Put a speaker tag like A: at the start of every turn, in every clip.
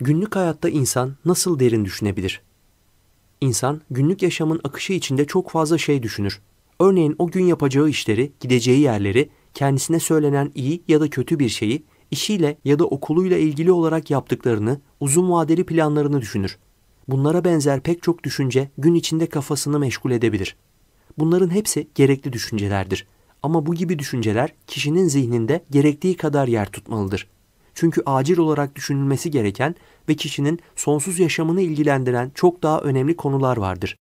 A: Günlük hayatta insan nasıl derin düşünebilir? İnsan günlük yaşamın akışı içinde çok fazla şey düşünür. Örneğin o gün yapacağı işleri, gideceği yerleri, kendisine söylenen iyi ya da kötü bir şeyi, işiyle ya da okuluyla ilgili olarak yaptıklarını, uzun vadeli planlarını düşünür. Bunlara benzer pek çok düşünce gün içinde kafasını meşgul edebilir. Bunların hepsi gerekli düşüncelerdir. Ama bu gibi düşünceler kişinin zihninde gerektiği kadar yer tutmalıdır. Çünkü acil olarak düşünülmesi gereken ve kişinin sonsuz yaşamını ilgilendiren çok daha önemli konular vardır.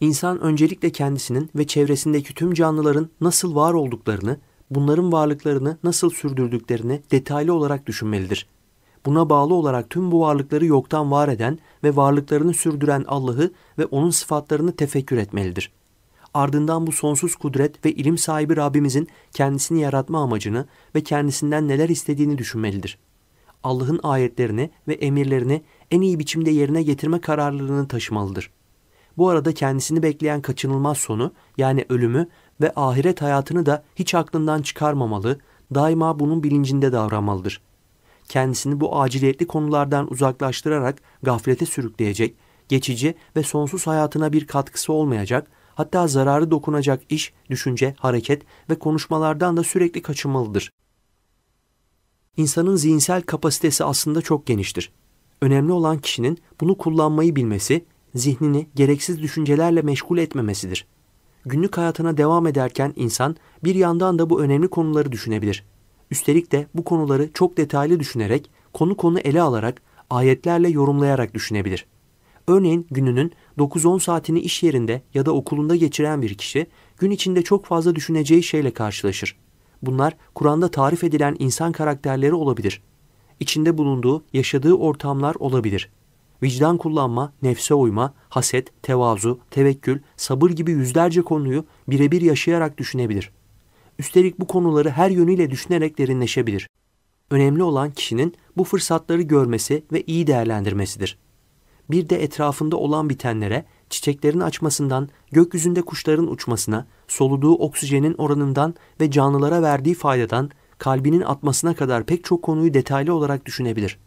A: İnsan öncelikle kendisinin ve çevresindeki tüm canlıların nasıl var olduklarını, bunların varlıklarını nasıl sürdürdüklerini detaylı olarak düşünmelidir. Buna bağlı olarak tüm bu varlıkları yoktan var eden ve varlıklarını sürdüren Allah'ı ve onun sıfatlarını tefekkür etmelidir.'' ardından bu sonsuz kudret ve ilim sahibi Rabbimizin kendisini yaratma amacını ve kendisinden neler istediğini düşünmelidir. Allah'ın ayetlerini ve emirlerini en iyi biçimde yerine getirme kararlılığını taşımalıdır. Bu arada kendisini bekleyen kaçınılmaz sonu yani ölümü ve ahiret hayatını da hiç aklından çıkarmamalı, daima bunun bilincinde davranmalıdır. Kendisini bu aciliyetli konulardan uzaklaştırarak gaflete sürükleyecek, geçici ve sonsuz hayatına bir katkısı olmayacak, Hatta zararı dokunacak iş, düşünce, hareket ve konuşmalardan da sürekli kaçınmalıdır. İnsanın zihinsel kapasitesi aslında çok geniştir. Önemli olan kişinin bunu kullanmayı bilmesi, zihnini gereksiz düşüncelerle meşgul etmemesidir. Günlük hayatına devam ederken insan bir yandan da bu önemli konuları düşünebilir. Üstelik de bu konuları çok detaylı düşünerek, konu konu ele alarak, ayetlerle yorumlayarak düşünebilir.'' Örneğin gününün 9-10 saatini iş yerinde ya da okulunda geçiren bir kişi gün içinde çok fazla düşüneceği şeyle karşılaşır. Bunlar Kur'an'da tarif edilen insan karakterleri olabilir. İçinde bulunduğu, yaşadığı ortamlar olabilir. Vicdan kullanma, nefse uyma, haset, tevazu, tevekkül, sabır gibi yüzlerce konuyu birebir yaşayarak düşünebilir. Üstelik bu konuları her yönüyle düşünerek derinleşebilir. Önemli olan kişinin bu fırsatları görmesi ve iyi değerlendirmesidir bir de etrafında olan bitenlere, çiçeklerin açmasından, gökyüzünde kuşların uçmasına, soluduğu oksijenin oranından ve canlılara verdiği faydadan kalbinin atmasına kadar pek çok konuyu detaylı olarak düşünebilir.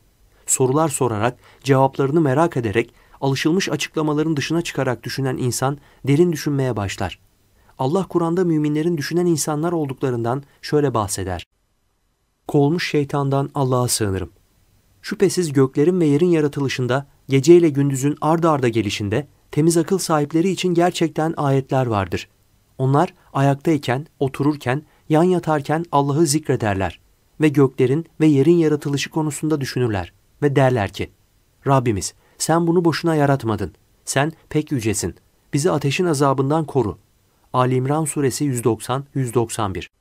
A: Sorular sorarak, cevaplarını merak ederek, alışılmış açıklamaların dışına çıkarak düşünen insan derin düşünmeye başlar. Allah Kur'an'da müminlerin düşünen insanlar olduklarından şöyle bahseder. Kolmuş şeytandan Allah'a sığınırım. Şüphesiz göklerin ve yerin yaratılışında gece ile gündüzün ardı arda gelişinde temiz akıl sahipleri için gerçekten ayetler vardır. Onlar ayaktayken, otururken, yan yatarken Allah'ı zikrederler ve göklerin ve yerin yaratılışı konusunda düşünürler ve derler ki, Rabbimiz sen bunu boşuna yaratmadın, sen pek yücesin, bizi ateşin azabından koru. Ali İmran Suresi 190-191